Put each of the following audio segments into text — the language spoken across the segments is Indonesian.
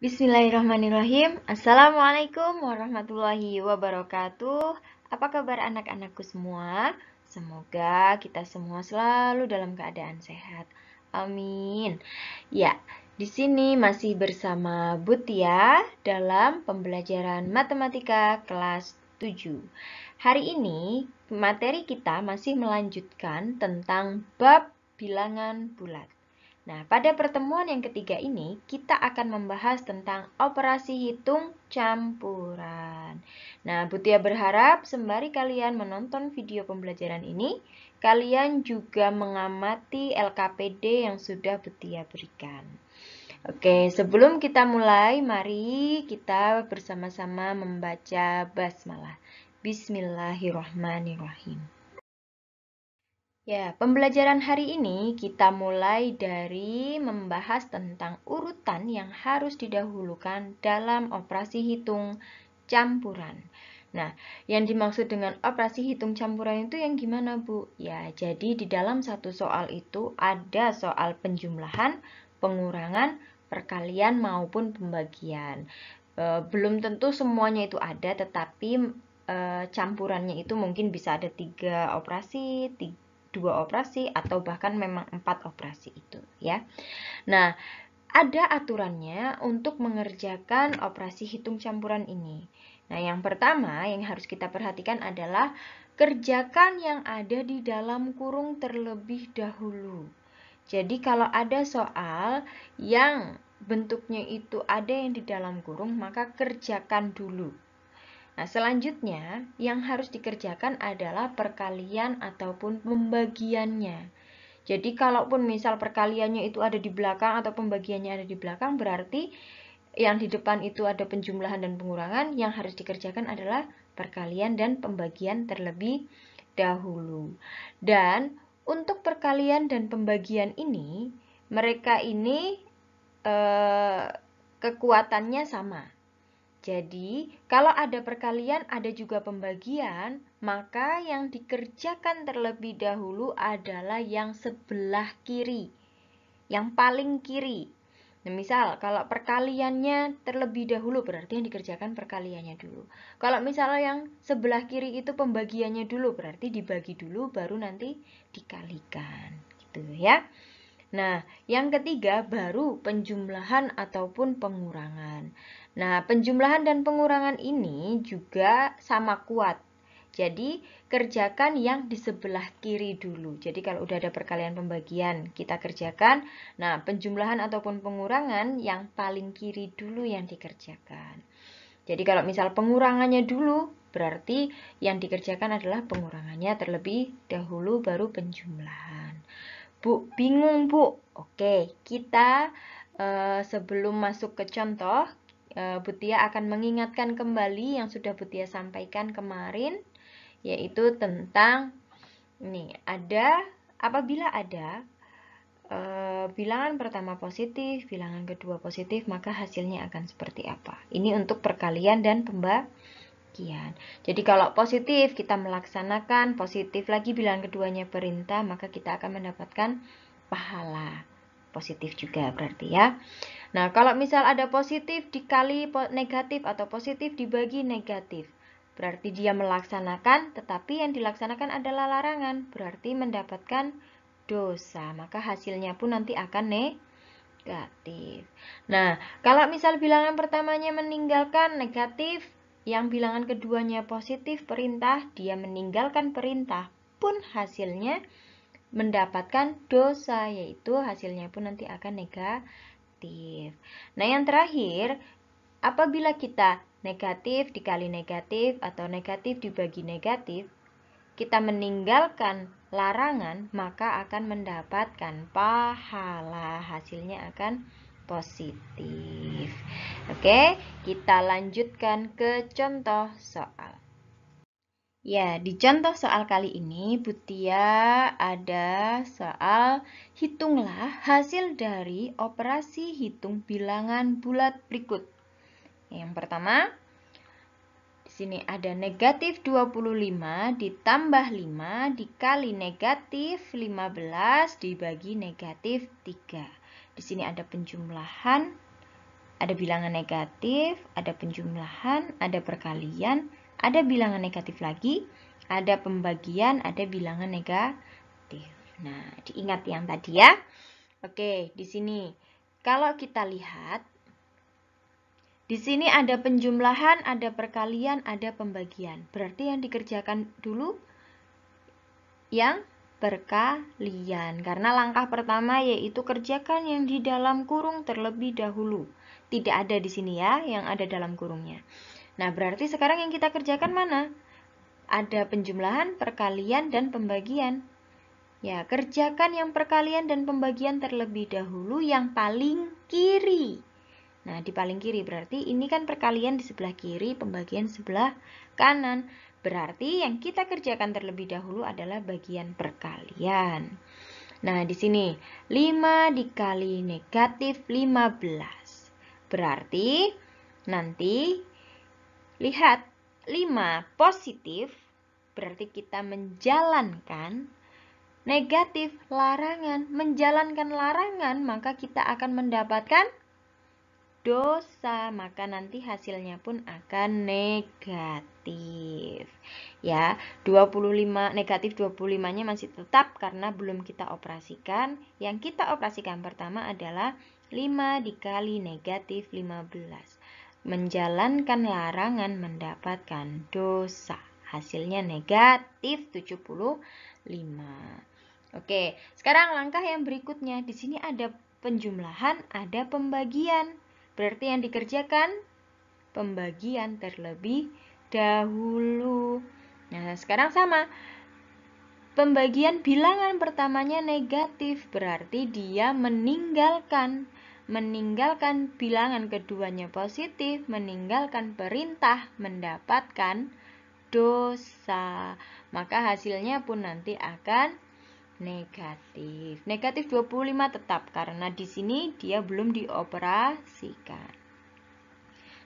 Bismillahirrahmanirrahim. Assalamualaikum warahmatullahi wabarakatuh. Apa kabar anak-anakku semua? Semoga kita semua selalu dalam keadaan sehat. Amin. Ya, di sini masih bersama Butia dalam pembelajaran matematika kelas 7. Hari ini materi kita masih melanjutkan tentang bab bilangan bulat. Nah, pada pertemuan yang ketiga ini, kita akan membahas tentang operasi hitung campuran. Nah, Butia ya berharap sembari kalian menonton video pembelajaran ini, kalian juga mengamati LKPD yang sudah Butia ya berikan. Oke, sebelum kita mulai, mari kita bersama-sama membaca basmalah. Bismillahirrahmanirrahim. Ya, pembelajaran hari ini kita mulai dari membahas tentang urutan yang harus didahulukan dalam operasi hitung campuran. Nah, yang dimaksud dengan operasi hitung campuran itu yang gimana, Bu? Ya, jadi di dalam satu soal itu ada soal penjumlahan, pengurangan, perkalian maupun pembagian. E, belum tentu semuanya itu ada, tetapi e, campurannya itu mungkin bisa ada tiga operasi, tiga dua operasi atau bahkan memang empat operasi itu ya. Nah, ada aturannya untuk mengerjakan operasi hitung campuran ini. Nah, yang pertama yang harus kita perhatikan adalah kerjakan yang ada di dalam kurung terlebih dahulu. Jadi kalau ada soal yang bentuknya itu ada yang di dalam kurung, maka kerjakan dulu Nah, selanjutnya yang harus dikerjakan adalah perkalian ataupun pembagiannya. Jadi, kalaupun misal perkaliannya itu ada di belakang atau pembagiannya ada di belakang, berarti yang di depan itu ada penjumlahan dan pengurangan, yang harus dikerjakan adalah perkalian dan pembagian terlebih dahulu. Dan untuk perkalian dan pembagian ini, mereka ini eh, kekuatannya sama jadi, kalau ada perkalian, ada juga pembagian, maka yang dikerjakan terlebih dahulu adalah yang sebelah kiri, yang paling kiri. Nah, misal, kalau perkaliannya terlebih dahulu, berarti yang dikerjakan perkaliannya dulu. Kalau misalnya yang sebelah kiri itu pembagiannya dulu, berarti dibagi dulu, baru nanti dikalikan. Gitu ya. Nah, yang ketiga baru penjumlahan ataupun pengurangan. Nah, penjumlahan dan pengurangan ini juga sama kuat. Jadi, kerjakan yang di sebelah kiri dulu. Jadi, kalau udah ada perkalian pembagian, kita kerjakan. Nah, penjumlahan ataupun pengurangan yang paling kiri dulu yang dikerjakan. Jadi, kalau misal pengurangannya dulu, berarti yang dikerjakan adalah pengurangannya terlebih dahulu baru penjumlahan. Bu, bingung Bu. Oke, kita uh, sebelum masuk ke contoh, uh, eh, Butia akan mengingatkan kembali yang sudah Butia sampaikan kemarin, yaitu tentang nih ada apabila ada uh, bilangan pertama positif, bilangan kedua positif, maka hasilnya akan seperti apa. Ini untuk perkalian dan pembahasan sekian. Jadi kalau positif kita melaksanakan positif lagi bilangan keduanya perintah maka kita akan mendapatkan pahala positif juga berarti ya. Nah, kalau misal ada positif dikali negatif atau positif dibagi negatif. Berarti dia melaksanakan tetapi yang dilaksanakan adalah larangan, berarti mendapatkan dosa. Maka hasilnya pun nanti akan negatif negatif. Nah, kalau misal bilangan pertamanya meninggalkan negatif, yang bilangan keduanya positif perintah, dia meninggalkan perintah pun hasilnya mendapatkan dosa, yaitu hasilnya pun nanti akan negatif. Nah, yang terakhir, apabila kita negatif dikali negatif atau negatif dibagi negatif, kita meninggalkan larangan, maka akan mendapatkan pahala, hasilnya akan positif. Oke, kita lanjutkan ke contoh soal. Ya, di contoh soal kali ini Butia ada soal hitunglah hasil dari operasi hitung bilangan bulat berikut. Yang pertama, di sini ada negatif 25 ditambah 5 dikali negatif 15 dibagi negatif 3. Di sini ada penjumlahan ada bilangan negatif, ada penjumlahan, ada perkalian, ada bilangan negatif lagi, ada pembagian, ada bilangan negatif. Nah, diingat yang tadi ya. Oke, di sini kalau kita lihat di sini ada penjumlahan, ada perkalian, ada pembagian. Berarti yang dikerjakan dulu yang perkalian. Karena langkah pertama yaitu kerjakan yang di dalam kurung terlebih dahulu tidak ada di sini ya, yang ada dalam kurungnya. Nah, berarti sekarang yang kita kerjakan mana? Ada penjumlahan, perkalian, dan pembagian. Ya, kerjakan yang perkalian dan pembagian terlebih dahulu yang paling kiri. Nah, di paling kiri berarti ini kan perkalian di sebelah kiri, pembagian sebelah kanan. Berarti yang kita kerjakan terlebih dahulu adalah bagian perkalian. Nah, di sini 5 dikali negatif 15. Berarti nanti lihat 5 positif berarti kita menjalankan negatif larangan. Menjalankan larangan maka kita akan mendapatkan dosa, maka nanti hasilnya pun akan negatif. Ya, 25 negatif 25-nya masih tetap karena belum kita operasikan. Yang kita operasikan pertama adalah 5 dikali negatif 15. Menjalankan larangan mendapatkan dosa. Hasilnya negatif 75. Oke, sekarang langkah yang berikutnya. Di sini ada penjumlahan, ada pembagian. Berarti yang dikerjakan pembagian terlebih dahulu. Nah, sekarang sama. Pembagian bilangan pertamanya negatif, berarti dia meninggalkan meninggalkan bilangan keduanya positif, meninggalkan perintah, mendapatkan dosa. Maka hasilnya pun nanti akan negatif. Negatif 25 tetap karena di sini dia belum dioperasikan.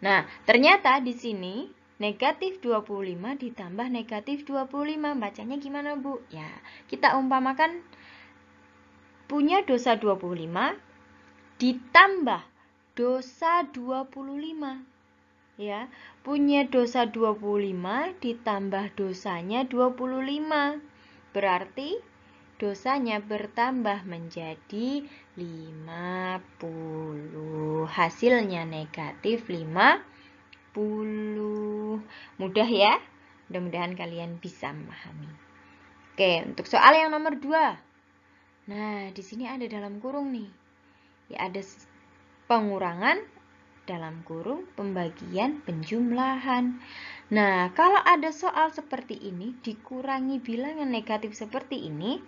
Nah, ternyata di sini negatif 25 ditambah negatif 25. Bacanya gimana, Bu? Ya, kita umpamakan punya dosa 25, ditambah dosa 25 ya punya dosa 25 ditambah dosanya 25 berarti dosanya bertambah menjadi 50 hasilnya negatif 50 mudah ya mudah-mudahan kalian bisa memahami oke untuk soal yang nomor 2 nah di sini ada dalam kurung nih ya ada pengurangan dalam kurung pembagian penjumlahan. Nah, kalau ada soal seperti ini dikurangi bilangan negatif seperti ini,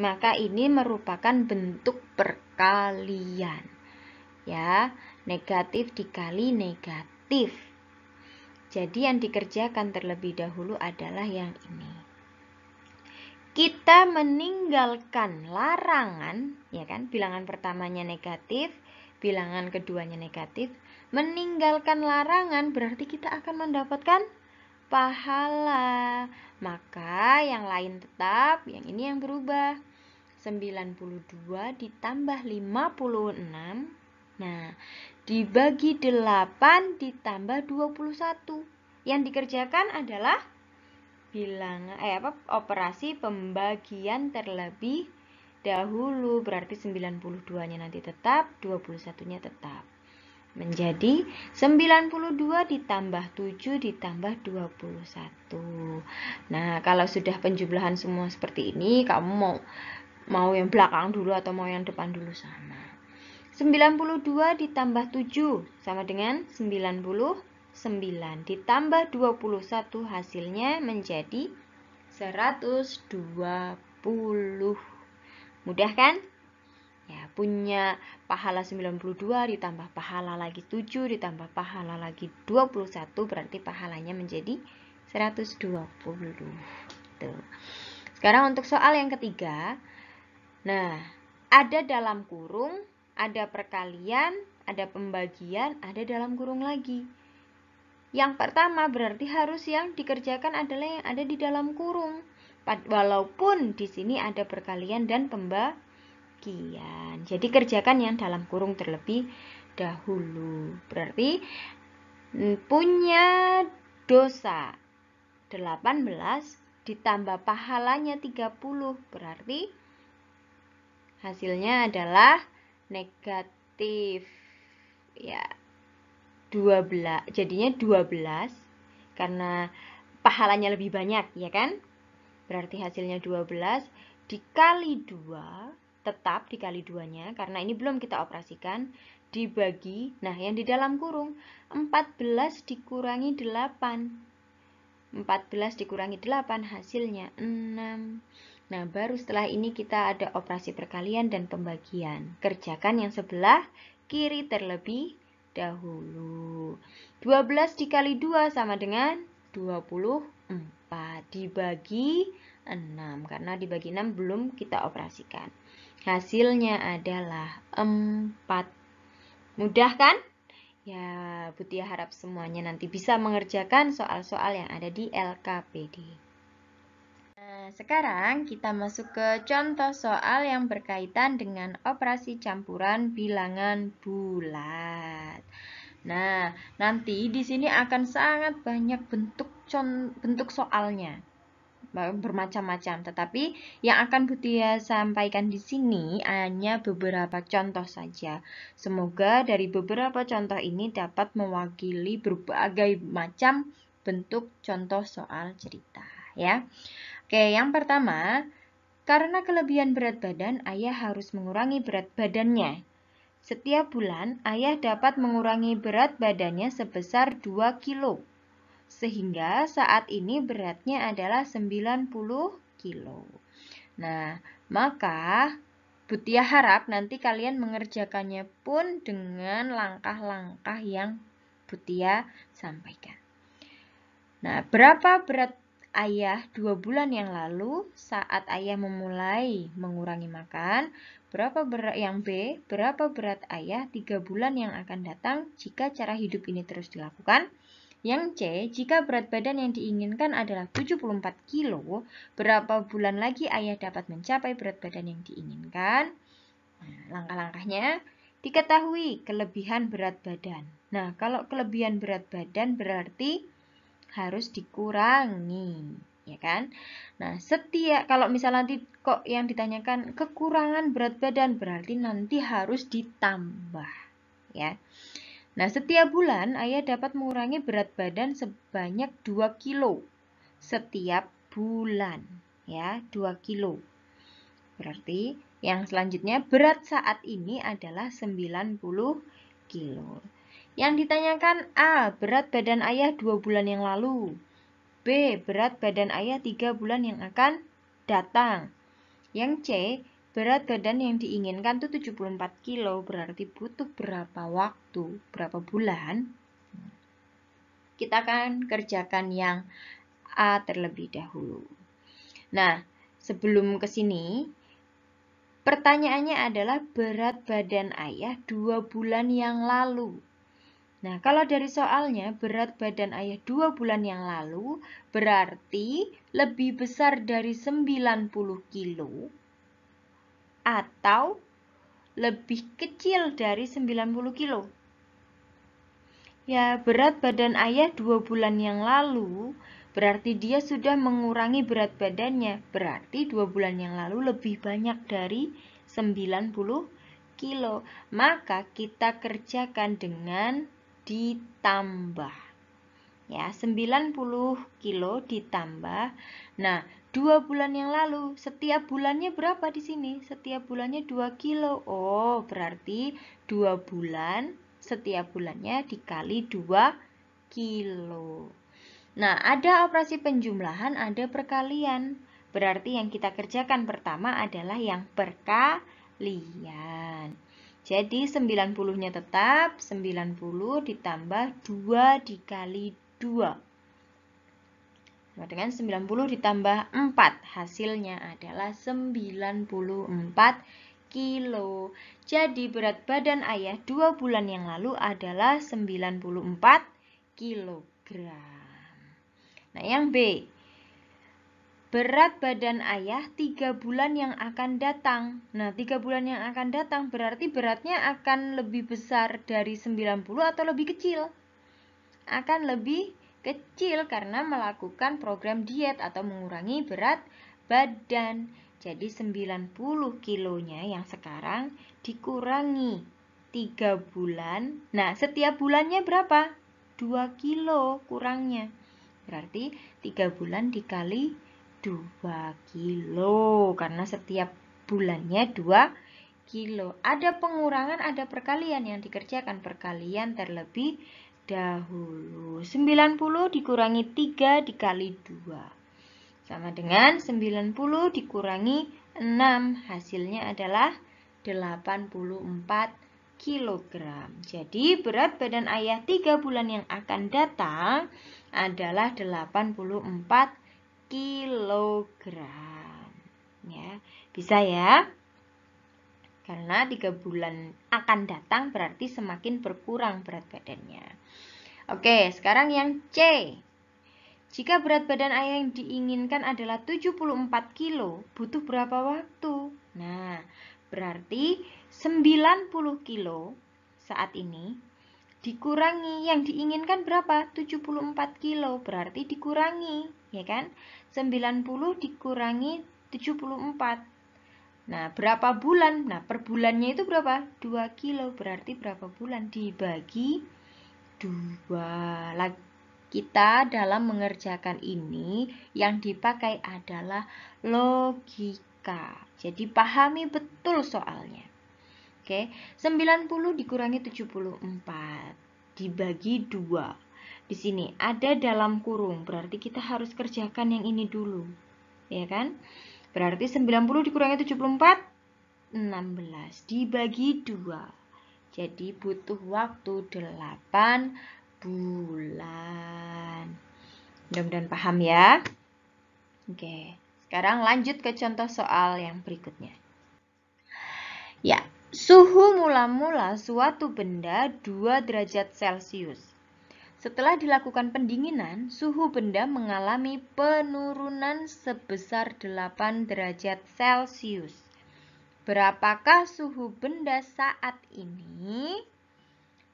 maka ini merupakan bentuk perkalian. Ya, negatif dikali negatif. Jadi yang dikerjakan terlebih dahulu adalah yang ini kita meninggalkan larangan, ya kan? Bilangan pertamanya negatif, bilangan keduanya negatif. Meninggalkan larangan berarti kita akan mendapatkan pahala. Maka yang lain tetap, yang ini yang berubah. 92 ditambah 56. Nah, dibagi 8 ditambah 21. Yang dikerjakan adalah bilangan eh apa operasi pembagian terlebih dahulu berarti 92-nya nanti tetap, 21-nya tetap. Menjadi 92 ditambah 7 ditambah 21. Nah, kalau sudah penjumlahan semua seperti ini, kamu mau mau yang belakang dulu atau mau yang depan dulu sama. 92 ditambah 7 sama dengan 90. 9 ditambah 21 hasilnya menjadi 120. Mudah kan? Ya, punya pahala 92 ditambah pahala lagi 7 ditambah pahala lagi 21 berarti pahalanya menjadi 120. Tuh. Sekarang untuk soal yang ketiga. Nah, ada dalam kurung, ada perkalian, ada pembagian, ada dalam kurung lagi. Yang pertama berarti harus yang dikerjakan adalah yang ada di dalam kurung. Walaupun di sini ada perkalian dan pembagian. Jadi kerjakan yang dalam kurung terlebih dahulu. Berarti mm, punya dosa 18 ditambah pahalanya 30 berarti hasilnya adalah negatif ya 12 jadinya 12 karena pahalanya lebih banyak ya kan berarti hasilnya 12 dikali 2 tetap dikali duanya karena ini belum kita operasikan dibagi nah yang di dalam kurung 14 dikurangi 8 14 dikurangi 8 hasilnya 6 nah baru setelah ini kita ada operasi perkalian dan pembagian kerjakan yang sebelah kiri terlebih dahulu. 12 dikali 2 sama dengan 24 dibagi 6 karena dibagi 6 belum kita operasikan. Hasilnya adalah 4. Mudah kan? Ya, Butia harap semuanya nanti bisa mengerjakan soal-soal yang ada di LKPD sekarang kita masuk ke contoh soal yang berkaitan dengan operasi campuran bilangan bulat. Nah, nanti di sini akan sangat banyak bentuk bentuk soalnya bermacam-macam. Tetapi yang akan Butia sampaikan di sini hanya beberapa contoh saja. Semoga dari beberapa contoh ini dapat mewakili berbagai macam bentuk contoh soal cerita ya. Oke, yang pertama, karena kelebihan berat badan, ayah harus mengurangi berat badannya. Setiap bulan, ayah dapat mengurangi berat badannya sebesar 2 kilo. Sehingga saat ini beratnya adalah 90 kilo. Nah, maka Butia harap nanti kalian mengerjakannya pun dengan langkah-langkah yang Butia sampaikan. Nah, berapa berat ayah dua bulan yang lalu saat ayah memulai mengurangi makan, berapa berat yang B, berapa berat ayah tiga bulan yang akan datang jika cara hidup ini terus dilakukan? Yang C, jika berat badan yang diinginkan adalah 74 kilo, berapa bulan lagi ayah dapat mencapai berat badan yang diinginkan? Nah, langkah-langkahnya, diketahui kelebihan berat badan. Nah, kalau kelebihan berat badan berarti harus dikurangi, ya kan? Nah, setiap kalau misalnya nanti kok yang ditanyakan kekurangan berat badan berarti nanti harus ditambah, ya. Nah, setiap bulan ayah dapat mengurangi berat badan sebanyak 2 kilo setiap bulan, ya, 2 kilo. Berarti yang selanjutnya berat saat ini adalah 90 kilo. Yang ditanyakan A. Berat badan ayah 2 bulan yang lalu B. Berat badan ayah 3 bulan yang akan datang Yang C. Berat badan yang diinginkan itu 74 kg Berarti butuh berapa waktu? Berapa bulan? Kita akan kerjakan yang A terlebih dahulu Nah, sebelum ke sini Pertanyaannya adalah berat badan ayah 2 bulan yang lalu Nah, kalau dari soalnya berat badan ayah 2 bulan yang lalu berarti lebih besar dari 90 kilo atau lebih kecil dari 90 kilo. Ya, berat badan ayah 2 bulan yang lalu berarti dia sudah mengurangi berat badannya. Berarti 2 bulan yang lalu lebih banyak dari 90 kilo. Maka kita kerjakan dengan ditambah ya 90 kilo ditambah nah dua bulan yang lalu setiap bulannya berapa di sini setiap bulannya 2 kilo oh berarti dua bulan setiap bulannya dikali 2 kilo nah ada operasi penjumlahan ada perkalian berarti yang kita kerjakan pertama adalah yang perkalian jadi 90-nya tetap 90 ditambah 2 dikali 2. Sama nah, dengan 90 ditambah 4. Hasilnya adalah 94 kilo. Jadi berat badan ayah 2 bulan yang lalu adalah 94 kilogram. Nah yang B, berat badan ayah tiga bulan yang akan datang. Nah, tiga bulan yang akan datang berarti beratnya akan lebih besar dari 90 atau lebih kecil. Akan lebih kecil karena melakukan program diet atau mengurangi berat badan. Jadi 90 kilonya yang sekarang dikurangi tiga bulan. Nah, setiap bulannya berapa? 2 kilo kurangnya. Berarti tiga bulan dikali 2 kilo karena setiap bulannya 2 kilo. Ada pengurangan, ada perkalian yang dikerjakan perkalian terlebih dahulu. 90 dikurangi 3 dikali 2. Sama dengan 90 dikurangi 6. Hasilnya adalah 84 kg. Jadi berat badan ayah 3 bulan yang akan datang adalah 84 kilogram. Ya, bisa ya? Karena tiga bulan akan datang berarti semakin berkurang berat badannya. Oke, sekarang yang C. Jika berat badan ayah yang diinginkan adalah 74 kilo, butuh berapa waktu? Nah, berarti 90 kilo saat ini dikurangi yang diinginkan berapa? 74 kilo, berarti dikurangi, ya kan? 90 dikurangi 74. Nah, berapa bulan? Nah, per bulannya itu berapa? 2 kilo, berarti berapa bulan? Dibagi 2. Kita dalam mengerjakan ini yang dipakai adalah logika. Jadi pahami betul soalnya. Oke, 90 dikurangi 74 dibagi 2. Di sini ada dalam kurung, berarti kita harus kerjakan yang ini dulu. Ya kan? Berarti 90 dikurangi 74 16 dibagi 2. Jadi butuh waktu 8 bulan. Mudah-mudahan paham ya. Oke, sekarang lanjut ke contoh soal yang berikutnya. Ya, Suhu mula-mula suatu benda 2 derajat Celcius. Setelah dilakukan pendinginan, suhu benda mengalami penurunan sebesar 8 derajat Celcius. Berapakah suhu benda saat ini?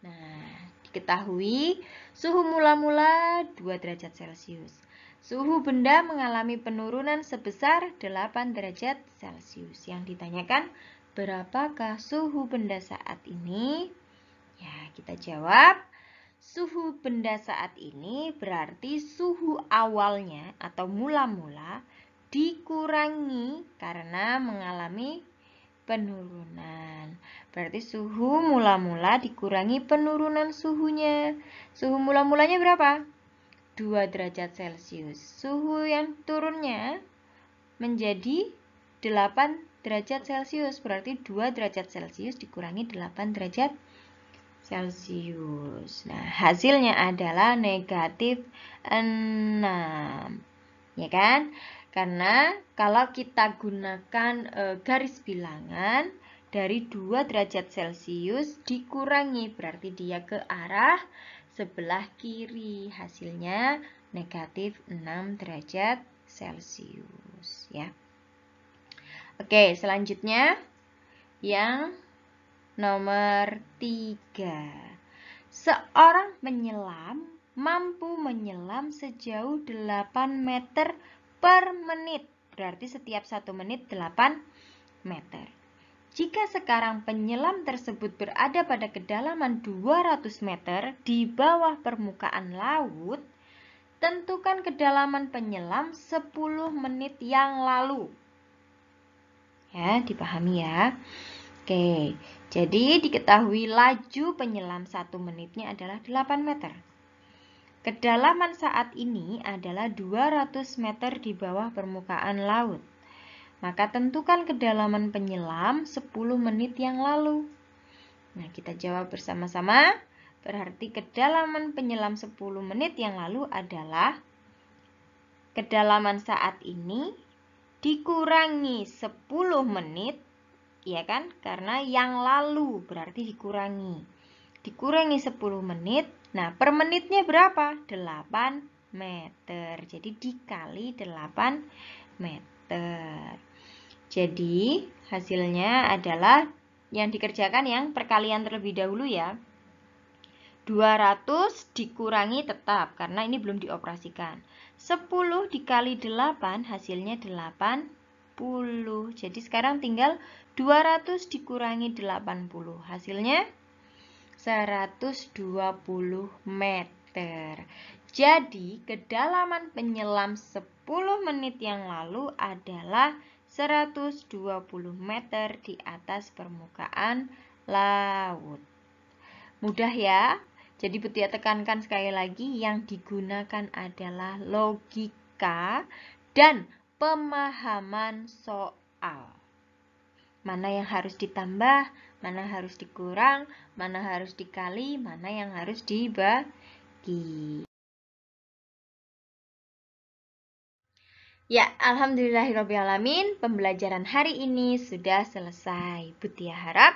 Nah, diketahui suhu mula-mula 2 derajat Celcius. Suhu benda mengalami penurunan sebesar 8 derajat Celcius. Yang ditanyakan, Berapakah suhu benda saat ini? Ya, kita jawab suhu benda saat ini berarti suhu awalnya atau mula-mula dikurangi karena mengalami penurunan. Berarti suhu mula-mula dikurangi penurunan suhunya. Suhu mula-mulanya berapa? 2 derajat Celcius. Suhu yang turunnya menjadi 8 derajat Celcius, berarti 2 derajat Celcius dikurangi 8 derajat Celcius. Nah, hasilnya adalah negatif 6. Ya kan? Karena kalau kita gunakan e, garis bilangan dari 2 derajat Celcius dikurangi, berarti dia ke arah sebelah kiri. Hasilnya negatif 6 derajat Celcius. Ya. Oke, selanjutnya yang nomor tiga. Seorang penyelam mampu menyelam sejauh 8 meter per menit. Berarti setiap satu menit 8 meter. Jika sekarang penyelam tersebut berada pada kedalaman 200 meter di bawah permukaan laut, tentukan kedalaman penyelam 10 menit yang lalu. Ya, dipahami ya. Oke, jadi diketahui laju penyelam satu menitnya adalah 8 meter. Kedalaman saat ini adalah 200 meter di bawah permukaan laut. Maka tentukan kedalaman penyelam 10 menit yang lalu. Nah, kita jawab bersama-sama. Berarti kedalaman penyelam 10 menit yang lalu adalah kedalaman saat ini dikurangi 10 menit, ya kan? Karena yang lalu berarti dikurangi. Dikurangi 10 menit, nah per menitnya berapa? 8 meter. Jadi dikali 8 meter. Jadi hasilnya adalah yang dikerjakan yang perkalian terlebih dahulu ya. 200 dikurangi tetap karena ini belum dioperasikan. 10 dikali 8 hasilnya 80. Jadi sekarang tinggal 200 dikurangi 80. Hasilnya 120 meter. Jadi kedalaman penyelam 10 menit yang lalu adalah 120 meter di atas permukaan laut. Mudah ya? Jadi Butia tekankan sekali lagi yang digunakan adalah logika dan pemahaman soal. Mana yang harus ditambah, mana harus dikurang, mana harus dikali, mana yang harus dibagi. Ya, alhamdulillahirobbilalamin, pembelajaran hari ini sudah selesai. Butia harap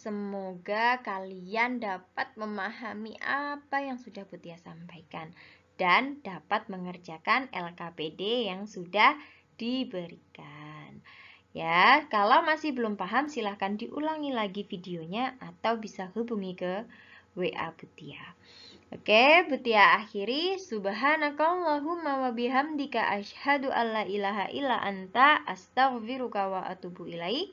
Semoga kalian dapat memahami apa yang sudah Butia sampaikan dan dapat mengerjakan LKPD yang sudah diberikan. Ya, kalau masih belum paham silahkan diulangi lagi videonya atau bisa hubungi ke WA Butia. Oke, Butia akhiri. Subhanakallahumma wa bihamdika asyhadu alla ilaha illa anta astaghfiruka wa atubu ilaih.